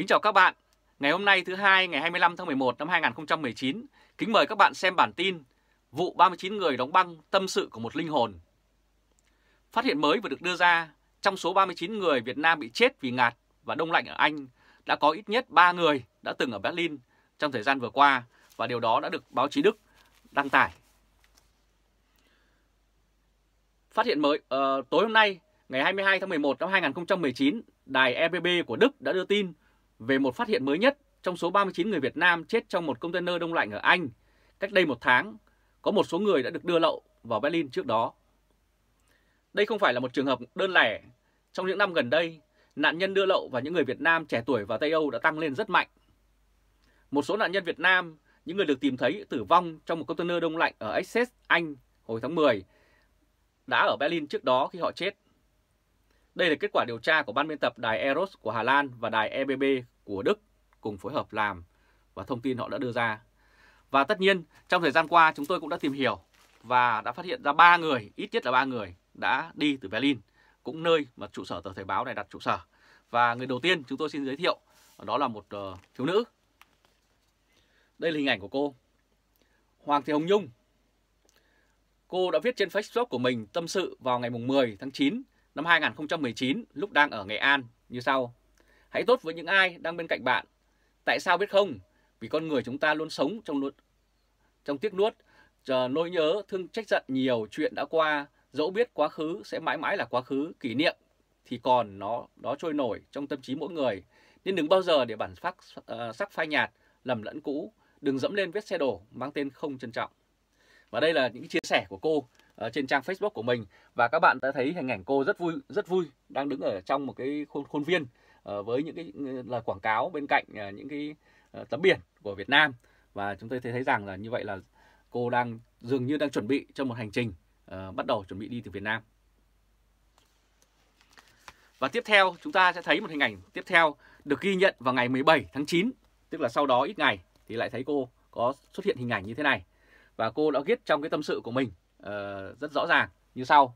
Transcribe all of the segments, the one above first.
Kính chào các bạn. Ngày hôm nay thứ hai ngày 25 tháng 11 năm 2019, kính mời các bạn xem bản tin Vụ 39 người đóng băng tâm sự của một linh hồn. Phát hiện mới vừa được đưa ra, trong số 39 người Việt Nam bị chết vì ngạt và đông lạnh ở Anh, đã có ít nhất 3 người đã từng ở Berlin trong thời gian vừa qua và điều đó đã được báo chí Đức đăng tải. Phát hiện mới uh, tối hôm nay, ngày 22 tháng 11 năm 2019, đài EBB của Đức đã đưa tin về một phát hiện mới nhất trong số 39 người Việt Nam chết trong một container đông lạnh ở Anh cách đây một tháng, có một số người đã được đưa lậu vào Berlin trước đó. Đây không phải là một trường hợp đơn lẻ. Trong những năm gần đây, nạn nhân đưa lậu và những người Việt Nam trẻ tuổi vào Tây Âu đã tăng lên rất mạnh. Một số nạn nhân Việt Nam, những người được tìm thấy tử vong trong một container đông lạnh ở Essex, Anh hồi tháng 10, đã ở Berlin trước đó khi họ chết. Đây là kết quả điều tra của ban biên tập đài Eros của Hà Lan và đài EBB của Đức cùng phối hợp làm và thông tin họ đã đưa ra. Và tất nhiên trong thời gian qua chúng tôi cũng đã tìm hiểu và đã phát hiện ra ba người, ít nhất là ba người đã đi từ Berlin, cũng nơi mà trụ sở tờ Thời báo này đặt trụ sở. Và người đầu tiên chúng tôi xin giới thiệu đó là một uh, thiếu nữ. Đây là hình ảnh của cô. Hoàng Thị Hồng Nhung. Cô đã viết trên Facebook của mình tâm sự vào ngày 10 tháng 9 năm 2019 lúc đang ở Nghệ An như sau. Hãy tốt với những ai đang bên cạnh bạn. Tại sao biết không? Vì con người chúng ta luôn sống trong luôn trong tiếc nuốt, chờ nỗi nhớ, thương trách giận nhiều chuyện đã qua, dẫu biết quá khứ sẽ mãi mãi là quá khứ, kỷ niệm thì còn nó đó trôi nổi trong tâm trí mỗi người. Nên đừng bao giờ để bản sắc, uh, sắc phai nhạt, lầm lẫn cũ, đừng dẫm lên vết xe đổ mang tên không trân trọng. Và đây là những chia sẻ của cô uh, trên trang Facebook của mình và các bạn đã thấy hình ảnh cô rất vui rất vui đang đứng ở trong một cái khuôn, khuôn viên Ờ, với những cái là quảng cáo bên cạnh ờ, những cái ờ, tấm biển của Việt Nam và chúng tôi thấy rằng là như vậy là cô đang dường như đang chuẩn bị cho một hành trình bắt đầu chuẩn bị đi từ Việt Nam. Và tiếp theo chúng ta sẽ thấy một hình ảnh tiếp theo được ghi nhận vào ngày 17 tháng 9, tức là sau đó ít ngày thì lại thấy cô có xuất hiện hình ảnh như thế này. Và cô đã viết trong cái tâm sự của mình uh, rất rõ ràng như sau.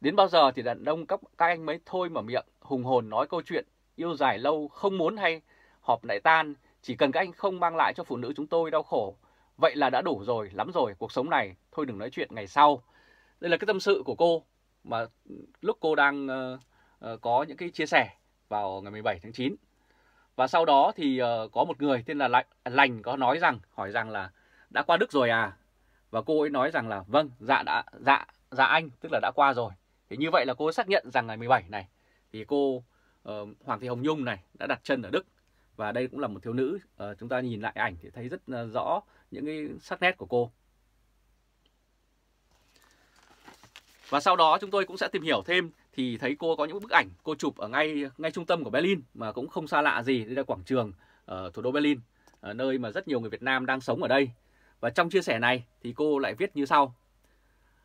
Đến bao giờ thì đàn ông các, các anh mới thôi mở miệng, hùng hồn nói câu chuyện, yêu dài lâu, không muốn hay họp lại tan, chỉ cần các anh không mang lại cho phụ nữ chúng tôi đau khổ. Vậy là đã đủ rồi, lắm rồi, cuộc sống này, thôi đừng nói chuyện ngày sau. Đây là cái tâm sự của cô mà lúc cô đang uh, uh, có những cái chia sẻ vào ngày 17 tháng 9. Và sau đó thì uh, có một người tên là Lạnh, Lành có nói rằng, hỏi rằng là đã qua Đức rồi à? Và cô ấy nói rằng là vâng, dạ đã, dạ, dạ anh, tức là đã qua rồi. Thì như vậy là cô xác nhận rằng ngày 17 này thì cô uh, Hoàng Thị Hồng Nhung này đã đặt chân ở Đức và đây cũng là một thiếu nữ uh, chúng ta nhìn lại ảnh thì thấy rất uh, rõ những cái sắc nét của cô. Và sau đó chúng tôi cũng sẽ tìm hiểu thêm thì thấy cô có những bức ảnh cô chụp ở ngay ngay trung tâm của Berlin mà cũng không xa lạ gì đây là quảng trường ở thủ đô Berlin ở nơi mà rất nhiều người Việt Nam đang sống ở đây. Và trong chia sẻ này thì cô lại viết như sau: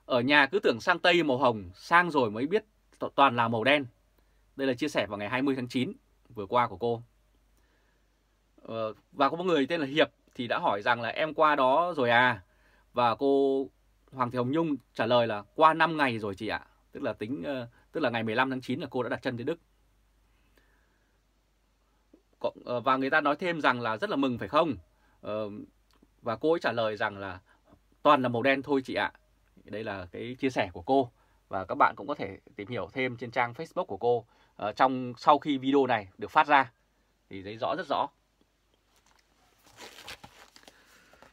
ở nhà cứ tưởng sang Tây màu hồng, sang rồi mới biết toàn là màu đen. Đây là chia sẻ vào ngày 20 tháng 9 vừa qua của cô. Ờ, và có một người tên là Hiệp thì đã hỏi rằng là em qua đó rồi à? Và cô Hoàng Thị Hồng Nhung trả lời là qua 5 ngày rồi chị ạ. Tức là tính ờ, tức là ngày 15 tháng 9 là cô đã đặt chân tới Đức. Ờ, và người ta nói thêm rằng là rất là mừng phải không? Và cô ấy trả lời rằng là toàn là màu đen thôi chị ạ đây là cái chia sẻ của cô và các bạn cũng có thể tìm hiểu thêm trên trang Facebook của cô uh, trong sau khi video này được phát ra thì thấy rõ rất rõ.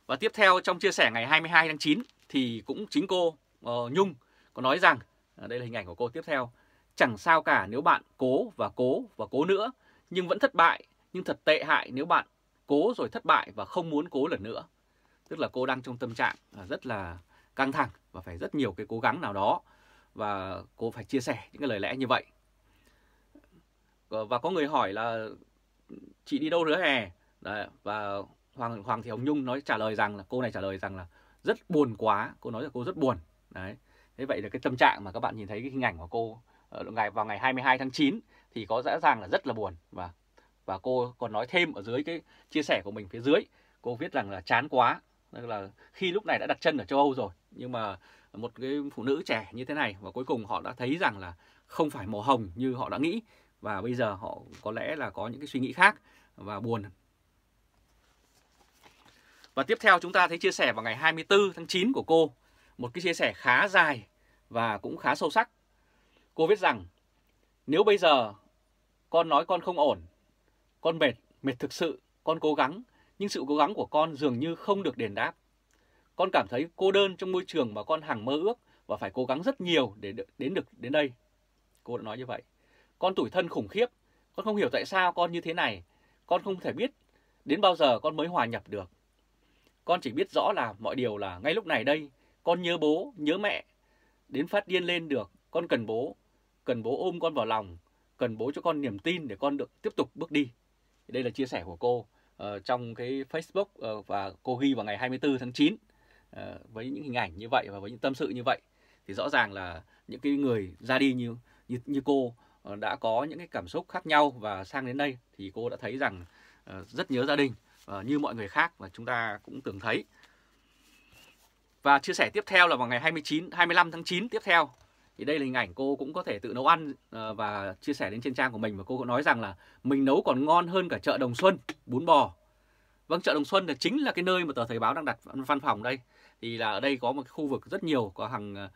Và tiếp theo trong chia sẻ ngày 22 tháng 9 thì cũng chính cô uh, Nhung có nói rằng ờ, đây là hình ảnh của cô tiếp theo chẳng sao cả nếu bạn cố và cố và cố nữa nhưng vẫn thất bại nhưng thật tệ hại nếu bạn cố rồi thất bại và không muốn cố lần nữa tức là cô đang trong tâm trạng rất là căng thẳng và phải rất nhiều cái cố gắng nào đó và cô phải chia sẻ những cái lời lẽ như vậy và có người hỏi là chị đi đâu nữa hè Đấy, và Hoàng Hoàng Thị Hồng Nhung nói trả lời rằng là cô này trả lời rằng là rất buồn quá cô nói là cô rất buồn đấy thế vậy là cái tâm trạng mà các bạn nhìn thấy cái hình ảnh của cô ờ, ngày vào ngày 22 tháng 9 thì có rõ ràng là rất là buồn và và cô còn nói thêm ở dưới cái chia sẻ của mình phía dưới cô viết rằng là chán quá tức là khi lúc này đã đặt chân ở châu Âu rồi nhưng mà một cái phụ nữ trẻ như thế này và cuối cùng họ đã thấy rằng là không phải màu hồng như họ đã nghĩ và bây giờ họ có lẽ là có những cái suy nghĩ khác và buồn. Và tiếp theo chúng ta thấy chia sẻ vào ngày 24 tháng 9 của cô, một cái chia sẻ khá dài và cũng khá sâu sắc. Cô viết rằng, nếu bây giờ con nói con không ổn, con mệt, mệt thực sự, con cố gắng, nhưng sự cố gắng của con dường như không được đền đáp. Con cảm thấy cô đơn trong môi trường mà con hằng mơ ước và phải cố gắng rất nhiều để đến được đến đây. Cô đã nói như vậy. Con tủi thân khủng khiếp, con không hiểu tại sao con như thế này, con không thể biết đến bao giờ con mới hòa nhập được. Con chỉ biết rõ là mọi điều là ngay lúc này đây, con nhớ bố, nhớ mẹ, đến phát điên lên được, con cần bố, cần bố ôm con vào lòng, cần bố cho con niềm tin để con được tiếp tục bước đi. Đây là chia sẻ của cô uh, trong cái Facebook uh, và cô ghi vào ngày 24 tháng 9. Ờ, với những hình ảnh như vậy và với những tâm sự như vậy thì rõ ràng là những cái người ra đi như như, như cô ờ, đã có những cái cảm xúc khác nhau và sang đến đây thì cô đã thấy rằng ờ, rất nhớ gia đình như mọi người khác và chúng ta cũng từng thấy. Và chia sẻ tiếp theo là vào ngày 29 25 tháng 9 tiếp theo thì đây là hình ảnh cô cũng có thể tự nấu ăn và chia sẻ đến trên trang của mình và cô cũng nói rằng là mình nấu còn ngon hơn cả chợ Đồng Xuân bún bò. Vâng, chợ Đồng Xuân là chính là cái nơi mà tờ Thời báo đang đặt văn phòng đây thì là ở đây có một khu vực rất nhiều có hàng ờ,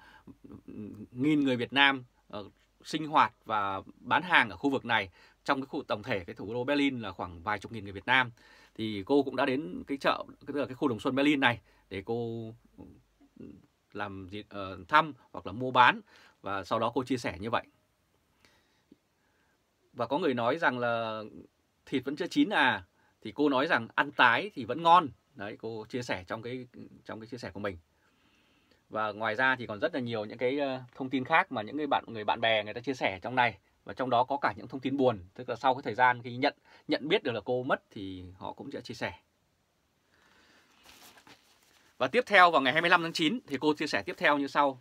nghìn người Việt Nam ờ, sinh hoạt và bán hàng ở khu vực này trong cái khu tổng thể cái thủ đô Berlin là khoảng vài chục nghìn người Việt Nam thì cô cũng đã đến cái chợ tức là cái khu đồng xuân Berlin này để cô ừ, làm gì uh, thăm hoặc là mua bán và sau đó cô chia sẻ như vậy và có người nói rằng là thịt vẫn chưa chín à thì cô nói rằng ăn tái thì vẫn ngon đấy cô chia sẻ trong cái trong cái chia sẻ của mình và ngoài ra thì còn rất là nhiều những cái ờ, thông tin khác mà những người bạn người bạn bè người ta chia sẻ trong này và trong đó có cả những thông tin buồn tức là sau cái thời gian khi nhận nhận biết được là cô mất thì họ cũng sẽ chia sẻ và tiếp theo vào ngày 25 tháng 9 thì cô chia sẻ tiếp theo như sau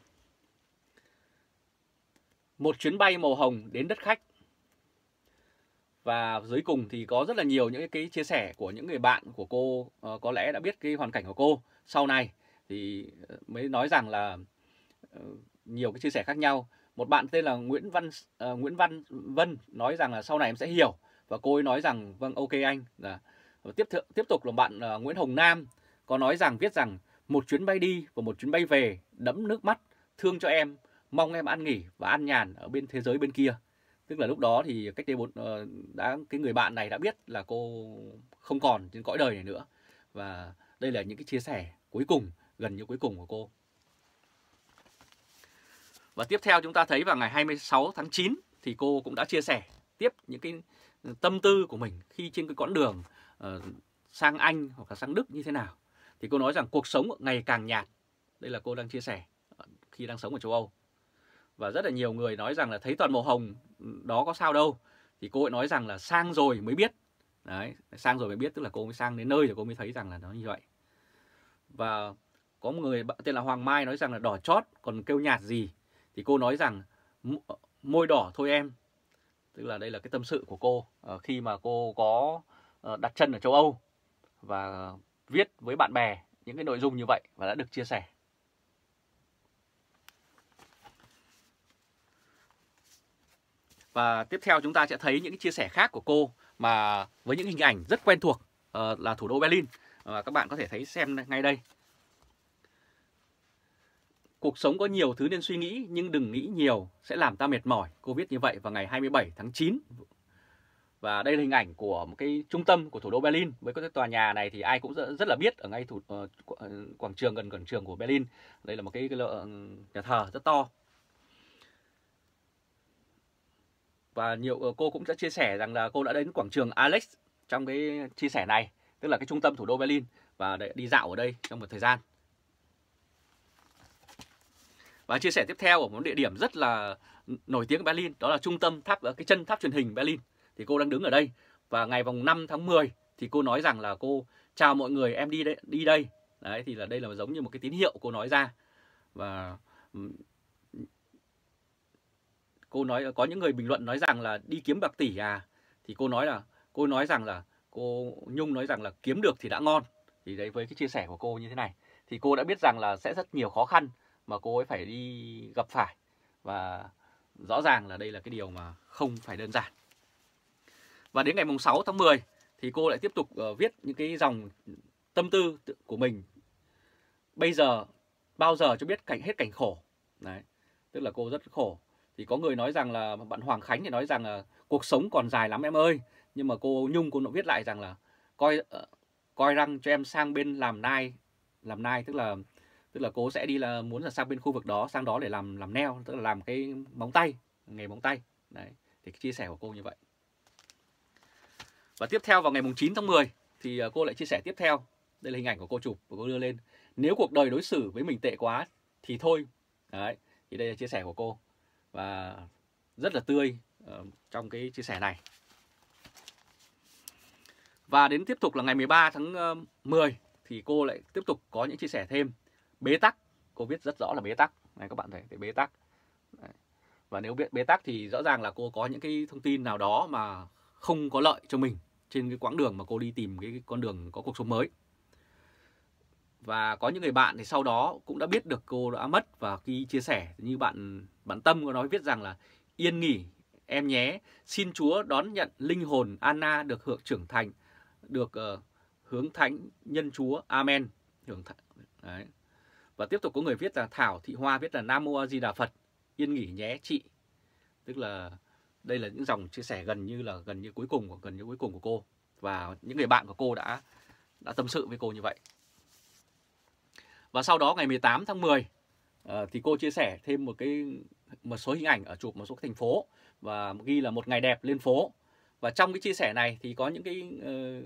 một chuyến bay màu hồng đến đất khách và dưới cùng thì có rất là nhiều những cái chia sẻ của những người bạn của cô uh, có lẽ đã biết cái hoàn cảnh của cô sau này thì ờ, mới nói rằng là uh, nhiều cái chia sẻ khác nhau một bạn tên là Nguyễn Văn uh, Nguyễn Văn Vân nói rằng là sau này em sẽ hiểu và cô ấy nói rằng vâng ok anh là dạ. tiếp thượng, tiếp tục là bạn uh, Nguyễn Hồng Nam có nói rằng viết rằng một chuyến bay đi và một chuyến bay về đẫm nước mắt thương cho em mong em ăn nghỉ và an nhàn ở bên thế giới bên kia tức là lúc đó thì cách đây một ờ, đã cái người bạn này đã biết là cô không còn trên cõi đời này nữa và đây là những cái chia sẻ cuối cùng gần như cuối cùng của cô và tiếp theo chúng ta thấy vào ngày 26 tháng 9 thì cô cũng đã chia sẻ tiếp những cái ừ, tâm tư của mình khi trên cái quãng đường uh, sang Anh hoặc là sang Đức như thế nào. Thì cô nói rằng cuộc sống ngày càng nhạt. Đây là cô đang chia sẻ ờ, khi đang sống ở châu Âu và rất là nhiều người nói rằng là thấy toàn màu hồng ừ, đó có sao đâu thì cô ấy nói rằng là sang rồi mới biết đấy sang rồi mới biết tức là cô mới sang đến nơi rồi cô mới thấy rằng là nó như vậy và có một người tên là Hoàng Mai nói rằng là đỏ chót còn kêu nhạt gì thì cô nói rằng môi đỏ thôi em tức là đây là cái tâm sự của cô ờ, khi mà cô có ờ, đặt chân ở châu Âu và viết với bạn bè những cái nội dung như vậy và đã được chia sẻ Và tiếp theo chúng ta sẽ thấy những cái chia sẻ khác của cô mà với những hình ảnh rất quen thuộc uh, là thủ đô Berlin. Và ờ, các bạn có thể thấy xem ngay đây. Cuộc sống có nhiều thứ nên suy nghĩ nhưng đừng nghĩ nhiều sẽ làm ta mệt mỏi. Cô viết như vậy vào ngày 27 tháng 9. Và đây là hình ảnh của một cái trung tâm của thủ đô Berlin. Với cái tòa nhà này thì ai cũng rất là biết ở ngay thủ uh, quảng trường gần quảng trường của Berlin. Đây là một cái, cái nhà thờ rất to và nhiều ờ, cô cũng đã chia sẻ rằng là cô đã đến quảng trường Alex trong cái chia sẻ này, tức là cái trung tâm thủ đô Berlin và đi dạo ở đây trong một thời gian. Và chia sẻ tiếp theo ở một địa điểm rất là nổi tiếng Berlin, đó là trung tâm tháp ờ, cái chân tháp truyền hình Berlin. Thì cô đang đứng ở đây và ngày vòng 5 tháng 10 thì cô nói rằng là cô chào mọi người em đi đây, đi đây. Đấy thì là đây là giống như một cái tín hiệu cô nói ra. Và cô nói có những người bình luận nói rằng là đi kiếm bạc tỷ à thì cô nói là cô nói rằng là cô Nhung nói rằng là kiếm được thì đã ngon thì đấy với cái chia sẻ của cô như thế này thì cô đã biết rằng là sẽ rất nhiều khó khăn mà cô ấy phải đi gặp phải và rõ ràng là đây là cái điều mà không phải đơn giản và đến ngày mùng 6 tháng 10 thì cô lại tiếp tục ờ, viết những cái dòng tâm tư của mình bây giờ bao giờ cho biết cảnh hết cảnh khổ đấy tức là cô rất khổ thì có người nói rằng là bạn Hoàng Khánh thì nói rằng là cuộc sống còn dài lắm em ơi. Nhưng mà cô Nhung cô viết lại rằng là coi ờ, coi răng cho em sang bên làm nai làm nai tức là tức là cô sẽ đi là muốn là sang bên khu vực đó sang đó để làm làm neo tức là làm cái móng tay nghề móng tay đấy thì chia sẻ của cô như vậy và tiếp theo vào ngày mùng 9 tháng 10 thì ờ, cô lại chia sẻ tiếp theo đây là hình ảnh của cô chụp và cô đưa lên nếu cuộc đời đối xử với mình tệ quá thì thôi đấy thì đây là chia sẻ của cô và rất là tươi ờ, trong cái chia sẻ này. Và đến tiếp tục là ngày 13 tháng 10 ờ, thì cô lại tiếp tục có những chia sẻ thêm bế tắc. Cô viết rất rõ là bế tắc. Này các bạn thấy để bế tắc. Và nếu biết bế tắc thì rõ ràng là cô có những cái thông tin nào đó mà không có lợi cho mình trên cái quãng đường mà cô đi tìm cái con đường có cuộc sống mới và có những người bạn thì sau đó cũng đã biết được cô đã mất và khi chia sẻ như bạn bạn tâm có nói viết rằng là yên nghỉ em nhé xin chúa đón nhận linh hồn anna được hưởng trưởng thành được uh, hướng thánh nhân chúa amen hưởng đấy và tiếp tục có người viết là thảo thị hoa viết là nam mô a di đà phật yên nghỉ nhé chị tức là đây là những dòng chia sẻ gần như là gần như cuối cùng của gần như cuối cùng của cô và những người bạn của cô đã đã tâm sự với cô như vậy và sau đó ngày 18 tháng 10 ờ, thì cô chia sẻ thêm một cái một số hình ảnh ở chụp một số thành phố và ghi là một ngày đẹp lên phố. Và trong cái chia sẻ này thì có những cái uh,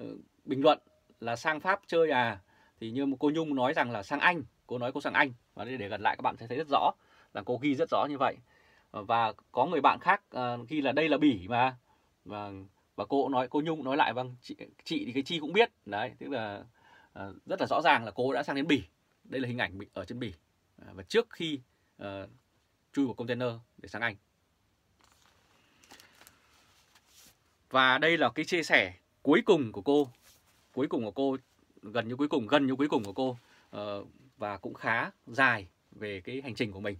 uh, bình luận là sang Pháp chơi à thì như một cô Nhung nói rằng là sang Anh, cô nói cô sang Anh và để gần lại các bạn sẽ thấy rất rõ là cô ghi rất rõ như vậy. Và có người bạn khác uh, ghi là đây là Bỉ mà và vâng, và cô nói cô Nhung nói lại vâng chị, chị thì cái chi cũng biết đấy tức là Ờ, rất là rõ ràng là cô đã sang đến bỉ đây là hình ảnh ở trên bỉ ờ, và trước khi à, chui vào container để sang anh và đây là cái chia sẻ cuối cùng của cô cuối cùng của cô gần như cuối cùng gần như cuối cùng của cô à, và cũng khá dài về cái hành trình của mình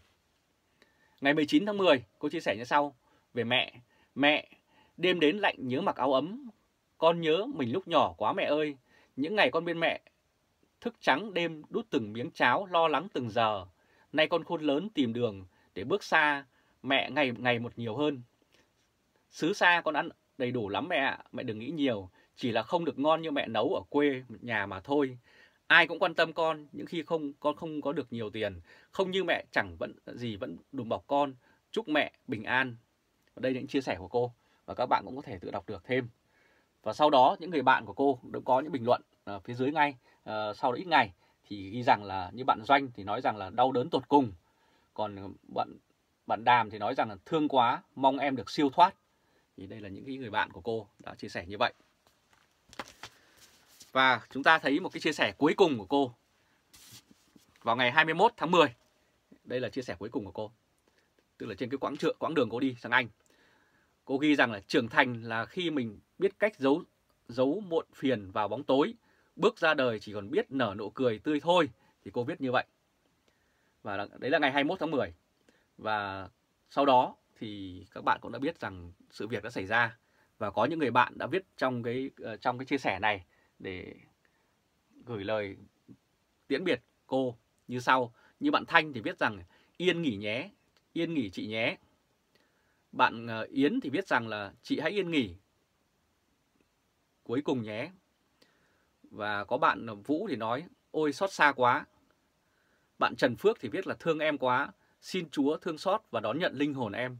ngày 19 tháng 10 cô chia sẻ như sau về mẹ mẹ đêm đến lạnh nhớ mặc áo ấm con nhớ mình lúc nhỏ quá mẹ ơi những ngày con bên mẹ thức trắng đêm đút từng miếng cháo lo lắng từng giờ. Nay con khôn lớn tìm đường để bước xa, mẹ ngày ngày một nhiều hơn. Xứ xa con ăn đầy đủ lắm mẹ ạ, mẹ đừng nghĩ nhiều, chỉ là không được ngon như mẹ nấu ở quê nhà mà thôi. Ai cũng quan tâm con, những khi không con không có được nhiều tiền, không như mẹ chẳng vẫn gì vẫn đùm bọc con. Chúc mẹ bình an. Và đây là những chia sẻ của cô và các bạn cũng có thể tự đọc được thêm. Và sau đó những người bạn của cô đã có những bình luận phía dưới ngay ờ, sau đó ít ngày thì ghi rằng là như bạn Doanh thì nói rằng là đau đớn tột cùng. Còn bạn bạn Đàm thì nói rằng là thương quá, mong em được siêu thoát. Thì đây là những cái người bạn của cô đã chia sẻ như vậy. Và chúng ta thấy một cái chia sẻ cuối cùng của cô vào ngày 21 tháng 10. Đây là chia sẻ cuối cùng của cô. Tức là trên cái quãng trượng, quãng đường cô đi sang Anh. Cô ghi rằng là trưởng thành là khi mình biết cách giấu giấu muộn phiền vào bóng tối, bước ra đời chỉ còn biết nở nụ cười tươi thôi thì cô viết như vậy. Và đấy là ngày 21 tháng 10. Và sau đó thì các bạn cũng đã biết rằng sự việc đã xảy ra và có những người bạn đã viết trong cái ờ, trong cái chia sẻ này để gửi lời tiễn biệt cô như sau. Như bạn Thanh thì viết rằng yên nghỉ nhé, yên nghỉ chị nhé. Bạn ờ, Yến thì viết rằng là chị hãy yên nghỉ. Cuối cùng nhé. Và có bạn ờ, Vũ thì nói ôi xót xa quá. Bạn Trần Phước thì viết là thương em quá, xin Chúa thương xót và đón nhận linh hồn em.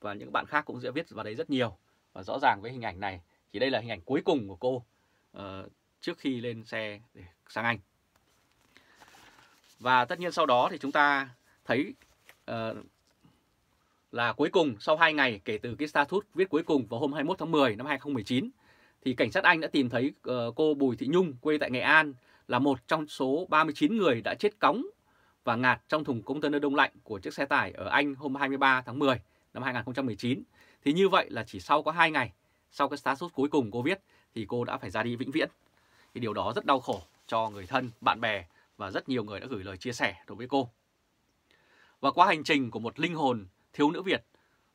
Và những bạn khác cũng sẽ viết vào đấy rất nhiều. Và rõ ràng với hình ảnh này thì đây là hình ảnh cuối cùng của cô uh, trước khi lên xe để sang Anh. Và tất nhiên sau đó thì chúng ta thấy uh, là cuối cùng sau 2 ngày kể từ cái status viết cuối cùng vào hôm 21 tháng 10 năm 2019 thì cảnh sát Anh đã tìm thấy ờ, cô Bùi Thị Nhung quê tại Nghệ An là một trong số 39 người đã chết cóng và ngạt trong thùng container đông lạnh của chiếc xe tải ở Anh hôm 23 tháng 10 năm 2019. Thì như vậy là chỉ sau có 2 ngày sau cái status cuối cùng cô viết thì cô đã phải ra đi vĩnh viễn. Thì điều đó rất đau khổ cho người thân, bạn bè và rất nhiều người đã gửi lời chia sẻ đối với cô. Và qua hành trình của một linh hồn thiếu nữ Việt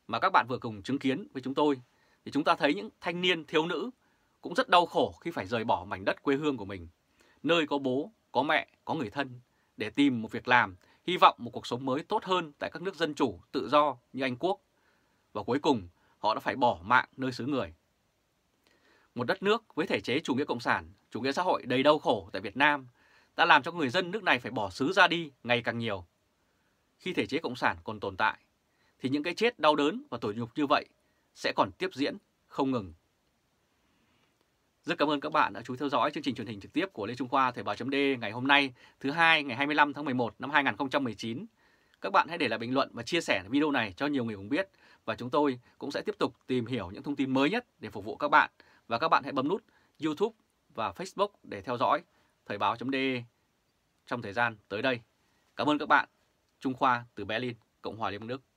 mà các bạn vừa cùng chứng kiến với chúng tôi thì chúng ta thấy những thanh niên thiếu nữ cũng rất đau khổ khi phải rời bỏ mảnh đất quê hương của mình, nơi có bố, có mẹ, có người thân để tìm một việc làm, hy vọng một cuộc sống mới tốt hơn tại các nước dân chủ, tự do như Anh Quốc. Và cuối cùng, họ đã phải bỏ mạng nơi xứ người. Một đất nước với thể chế chủ nghĩa cộng sản, chủ nghĩa xã hội đầy đau khổ tại Việt Nam đã làm cho người dân nước này phải bỏ xứ ra đi ngày càng nhiều. Khi thể chế cộng sản còn tồn tại, thì những cái chết đau đớn và tủi nhục như vậy sẽ còn tiếp diễn, không ngừng. Rất cảm ơn các bạn đã chú theo dõi chương trình truyền hình trực tiếp của Lê Trung Khoa Thời báo d ngày hôm nay, thứ hai ngày 25 tháng 11 năm 2019. Các bạn hãy để lại bình luận và chia sẻ video này cho nhiều người cùng biết và chúng tôi cũng sẽ tiếp tục tìm hiểu những thông tin mới nhất để phục vụ các bạn. Và các bạn hãy bấm nút YouTube và Facebook để theo dõi Thời báo d trong thời gian tới đây. Cảm ơn các bạn. Trung Khoa từ Berlin, Cộng hòa Liên bang Đức.